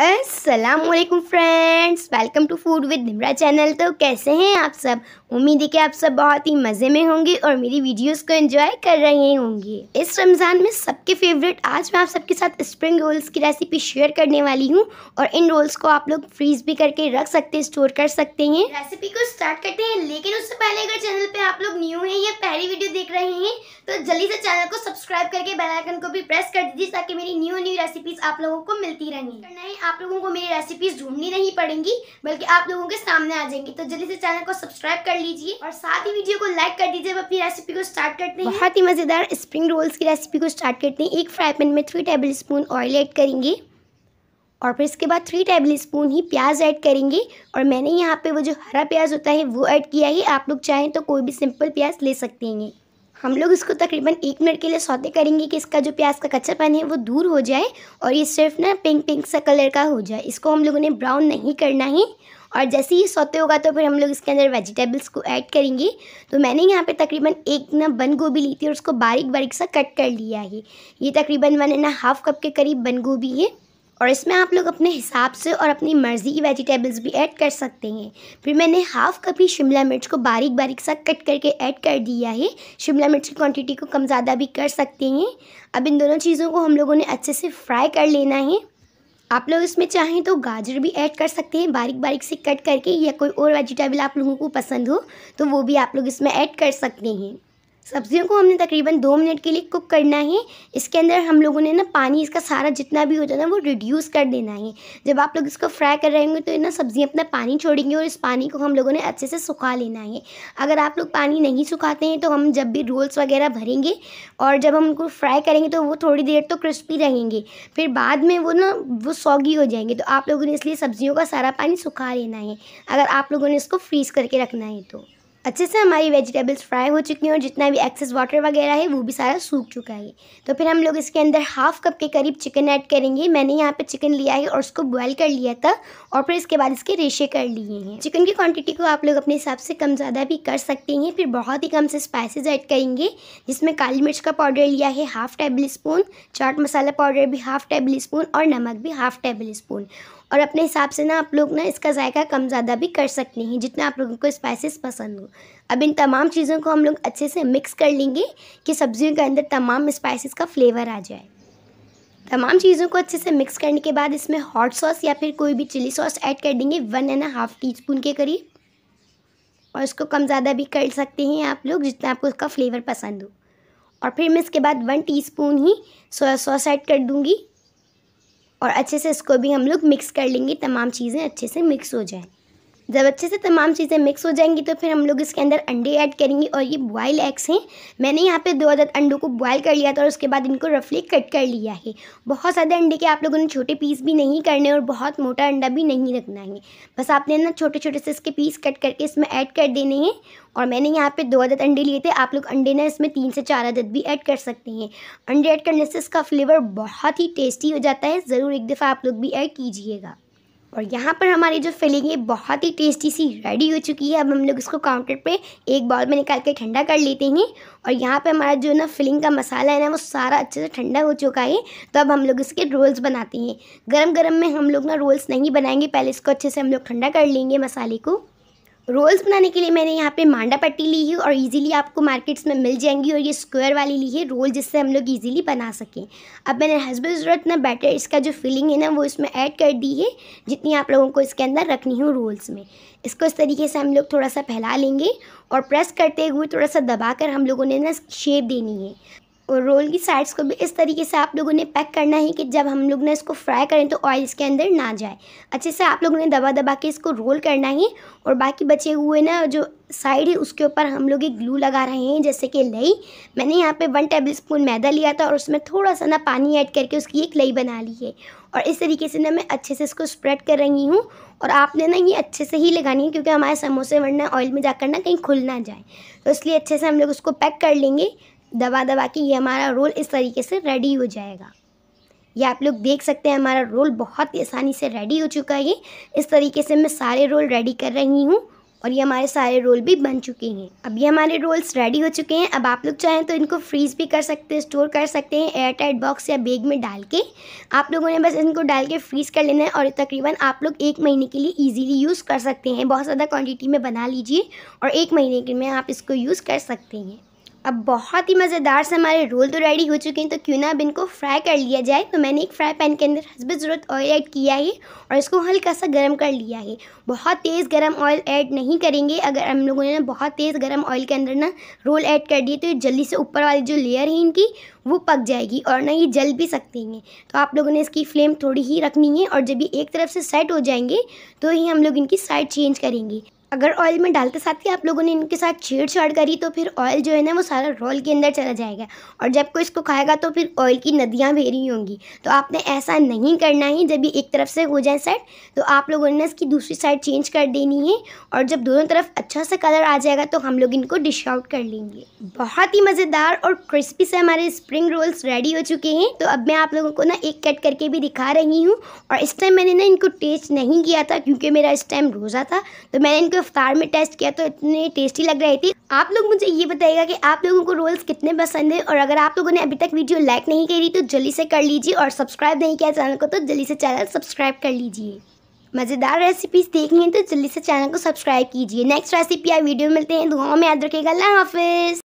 Aslam friends welcome to food with Nimra channel तो कैसे हैं आप सब उम्मीद है कि आप सब बहुत ही मज़े में होंगे और मेरी वीडियोस को एंजॉय कर रहे होंगे इस रमज़ान में सबके फेवरेट आज मैं आप सबके साथ स्प्रिंग रोल्स की रेसिपी शेयर करने वाली हूँ और इन रोल्स को आप लोग फ्रीज भी करके रख सकते हैं स्टोर कर सकते हैं रेसिपी को स्टार्ट करते हैं लेकिन उससे पहले अगर चैनल पर आप लोग न्यू हैं या पहली वीडियो देख तो जल्दी से चैनल को सब्सक्राइब करके बेल आइकन को भी प्रेस कर दीजिए ताकि मेरी न्यू न्यू रेसिपीज आप लोगों को मिलती रहेंगी नहीं आप लोगों को मेरी रेसिपीज ढूंढनी नहीं पड़ेंगी बल्कि आप लोगों के सामने आ जाएंगी तो जल्दी से चैनल को सब्सक्राइब कर लीजिए और साथ ही वीडियो को लाइक कर दीजिए अपनी रेसिपी को स्टार्ट करते हैं बहुत ही मज़ेदार स्प्रिंग रोल्स की रेसिपी को स्टार्ट करते हैं एक फ्राई पैन में three tablespoon oil add करेंगे और फिर इसके बाद थ्री टेबल स्पून ही प्याज ऐड करेंगे और मैंने यहाँ पे वो जो हरा प्याज होता है वो ऐड किया है आप लोग चाहें तो कोई भी सिंपल प्याज ले सकते हैं हम लोग इसको तकरीबन एक मिनट के लिए सौते करेंगे कि इसका जो प्याज का कच्चा पानी है वो दूर हो जाए और ये सिर्फ ना पिंक पिंक सा कलर का हो जाए इसको हम लोगों ने ब्राउन नहीं करना है और जैसे ही सौते होगा तो फिर हम लोग इसके अंदर वेजिटेबल्स को ऐड करेंगे तो मैंने यहाँ पे तकरीबन एक ना बंद गोभी ली थी और उसको बारीक बारीक सा कट कर लिया है ये तकरीबन वन एंड हाफ कप के करीब बंद गोभी है और इसमें आप लोग अपने हिसाब से और अपनी मर्ज़ी की वेजिटेबल्स भी ऐड कर सकते हैं फिर मैंने हाफ़ कप ही शिमला मिर्च को बारीक बारीक सा कट करके ऐड कर दिया है शिमला मिर्च की क्वांटिटी को कम ज़्यादा भी कर सकते हैं अब इन दोनों चीज़ों को हम लोगों ने अच्छे से फ्राई कर लेना है आप लोग इसमें चाहें तो गाजर भी ऐड कर सकते हैं बारीक बारीक से कट करके या कोई और वेजिटेबल आप लोगों को पसंद हो तो वो भी आप लोग इसमें ऐड कर सकते हैं सब्जियों को हमने तकरीबन दो मिनट के लिए कुक करना है इसके अंदर हम लोगों ने ना पानी इसका सारा जितना भी होता है ना वो रिड्यूस कर देना है जब आप लोग इसको फ्राई कर रहे होंगे तो ना सब्ज़ियाँ अपना पानी छोड़ेंगी और इस पानी को हम लोगों ने अच्छे से सुखा लेना है अगर आप लोग पानी नहीं सुखाते हैं तो हम जब भी रोल्स वगैरह भरेंगे और जब हम उनको फ्राई करेंगे तो वो थोड़ी देर तो क्रिस्पी रहेंगे फिर बाद में वो ना वो सौगी हो जाएंगे तो आप लोगों ने इसलिए सब्ज़ियों का सारा पानी सुखा लेना है अगर आप लोगों ने इसको फ्रीज़ करके रखना है तो अच्छे से हमारी वेजिटेबल्स फ्राई हो चुकी हैं और जितना भी एक्सेस वाटर वगैरह है वो भी सारा सूख चुका है तो फिर हम लोग इसके अंदर हाफ कप के करीब चिकन ऐड करेंगे मैंने यहाँ पे चिकन लिया है और उसको बॉयल कर लिया था और फिर इसके बाद इसके रेशे कर लिए हैं चिकन की क्वांटिटी को आप लोग अपने हिसाब से कम ज़्यादा भी कर सकते हैं फिर बहुत ही कम से स्पाइसिस ऐड करेंगे जिसमें काली मिर्च का पाउडर लिया है half tablespoon chaat masala powder भी हाफ़ टेबल स्पून और नमक भी हाफ़ टेबल स्पून और अपने हिसाब से ना आप लोग ना इसका जायका कम ज़्यादा भी कर सकते हैं जितना आप लोगों को स्पाइसेस पसंद हो अब इन तमाम चीज़ों को हम लोग अच्छे से मिक्स कर लेंगे कि सब्जियों के अंदर तमाम स्पाइसेस का फ्लेवर आ जाए तमाम चीज़ों को अच्छे से मिक्स करने के बाद इसमें हॉट सॉस या फिर कोई भी चिली सॉस ऐड कर देंगे one and half teaspoon के करीब और इसको कम ज़्यादा भी कर सकते हैं आप लोग जितना आपको इसका फ्लेवर पसंद हो और फिर मैं इसके बाद वन टीस्पून ही सोया सॉस ऐड कर दूँगी और अच्छे से इसको भी हम लोग मिक्स कर लेंगे तमाम चीज़ें अच्छे से मिक्स हो जाए जब अच्छे से तमाम चीज़ें मिक्स हो जाएंगी तो फिर हम लोग इसके अंदर अंडे ऐड करेंगे और ये बॉयल एग्स हैं मैंने यहाँ पे दो अदद अंडों को बॉयल कर लिया था और उसके बाद इनको रफली कट कर लिया है बहुत ज़्यादा अंडे के आप लोगों ने छोटे पीस भी नहीं करने और बहुत मोटा अंडा भी नहीं रखना है बस आपने ना छोटे छोटे से इसके पीस कट करके इसमें ऐड कर देने हैं और मैंने यहाँ पर दो अदद अंडे लिए थे आप लोग अंडे ना इसमें तीन से चार अदद भी ऐड कर सकते हैं अंडे ऐड करने से इसका फ्लेवर बहुत ही टेस्टी हो जाता है ज़रूर एक दफ़ा आप लोग भी ऐड कीजिएगा और यहाँ पर हमारी जो फिलिंग है बहुत ही टेस्टी सी रेडी हो चुकी है अब हम लोग इसको काउंटर पे एक बाउल में निकाल के ठंडा कर लेते हैं और यहाँ पे हमारा जो ना फिलिंग का मसाला है ना वो सारा अच्छे से ठंडा हो चुका है तो अब हम लोग इसके रोल्स बनाते हैं गरम गरम में हम लोग ना रोल्स नहीं बनाएंगे पहले इसको अच्छे से हम लोग ठंडा कर लेंगे मसाले को रोल्स बनाने के लिए मैंने यहाँ पे मांडा पट्टी ली है और इजीली आपको मार्केट्स में मिल जाएंगी और ये स्क्वायर वाली ली है रोल जिससे हम लोग इजीली बना सकें अब मैंने हसब ज़रूरत ना बैटर इसका जो फिलिंग है ना वो इसमें ऐड कर दी है जितनी आप लोगों को इसके अंदर रखनी हो रोल्स में इसको इस तरीके से हम लोग थोड़ा सा फैला लेंगे और प्रेस करते हुए थोड़ा सा दबा कर हम लोगों ने ना शेप देनी है और रोल की साइड्स को भी इस तरीके से आप लोगों ने पैक करना है कि जब हम लोग ने इसको फ्राई करें तो ऑयल इसके अंदर ना जाए अच्छे से आप लोगों ने दबा दबा के इसको रोल करना है और बाकी बचे हुए ना जो साइड है उसके ऊपर हम लोग एक ग्लू लगा रहे हैं जैसे कि लई मैंने यहाँ पे वन टेबल स्पून मैदा लिया था और उसमें थोड़ा सा ना पानी ऐड करके उसकी एक लई बना ली है और इस तरीके से ना मैं अच्छे से इसको स्प्रेड कर रही हूँ और आपने ना ये अच्छे से ही लगानी है क्योंकि हमारे समोसे वरना ऑयल में जाकर ना कहीं खुल ना जाए तो इसलिए अच्छे से हम लोग उसको पैक कर लेंगे दबा दबा के ये हमारा रोल इस तरीके से रेडी हो जाएगा ये आप लोग देख सकते हैं हमारा रोल बहुत ही आसानी से रेडी हो चुका है ये इस तरीके से मैं सारे रोल रेडी कर रही हूँ और ये हमारे सारे रोल भी बन चुके हैं अब ये हमारे रोल्स रेडी हो चुके हैं अब आप लोग चाहें तो इनको फ्रीज भी कर सकते हैं स्टोर कर सकते हैं एयर टाइट बॉक्स या बैग में डाल के आप लोगों ने बस इनको डाल के फ्रीज़ कर लेना है और तकरीबन आप लोग एक महीने के लिए ईजीली यूज़ कर सकते हैं बहुत ज़्यादा क्वान्टिटी में बना लीजिए और एक महीने के में आप इसको यूज़ कर सकते हैं अब बहुत ही मज़ेदार से हमारे रोल तो रेडी हो चुके हैं तो क्यों ना अब इनको फ्राई कर लिया जाए तो मैंने एक फ्राई पैन के अंदर हसब ज़रूरत ऑयल ऐड किया है और इसको हल्का सा गर्म कर लिया है बहुत तेज़ गर्म ऑयल ऐड नहीं करेंगे अगर हम लोगों ने ना बहुत तेज़ गर्म ऑयल के अंदर ना रोल ऐड कर दिए तो ये जल्दी से ऊपर वाली जो लेयर है इनकी वो पक जाएगी और ना ये जल भी सकते हैं तो आप लोगों ने इसकी फ्लेम थोड़ी ही रखनी है और जब ये एक तरफ से सेट हो जाएंगे तो ही हम लोग इनकी साइड चेंज करेंगे अगर ऑयल में डालते साथ ही आप लोगों ने इनके साथ छेड़छाड़ करी तो फिर ऑयल जो है ना वो सारा रोल के अंदर चला जाएगा और जब कोई इसको खाएगा तो फिर ऑयल की नदियाँ भेरी होंगी तो आपने ऐसा नहीं करना है जब ये एक तरफ से हो जाए सेट तो आप लोगों ने इसकी दूसरी साइड चेंज कर देनी है और जब दोनों तरफ अच्छा सा कलर आ जाएगा तो हम लोग इनको डिश आउट कर लेंगे बहुत ही मज़ेदार और क्रिस्पी से हमारे स्प्रिंग रोल्स रेडी हो चुके हैं तो अब मैं आप लोगों को ना एक कट करके भी दिखा रही हूँ और इस टाइम मैंने ना इनको टेस्ट नहीं किया था क्योंकि मेरा इस टाइम रोज़ा था तो मैंने इनको रफ्तार में टेस्ट किया तो इतनी टेस्टी लग रही थी आप लोग मुझे ये बताइएगा कि आप लोगों को रोल्स कितने पसंद है और अगर आप लोगों ने अभी तक वीडियो लाइक नहीं करी तो जल्दी से कर लीजिए और सब्सक्राइब नहीं किया चैनल को तो जल्दी से चैनल सब्सक्राइब कर लीजिए मज़ेदार रेसिपीज देखनी है तो जल्दी से चैनल को सब्सक्राइब कीजिए नेक्स्ट रेसिपी आप वीडियो मिलते हैं दुआओं में याद रखेगा अल्लाह हाफिज़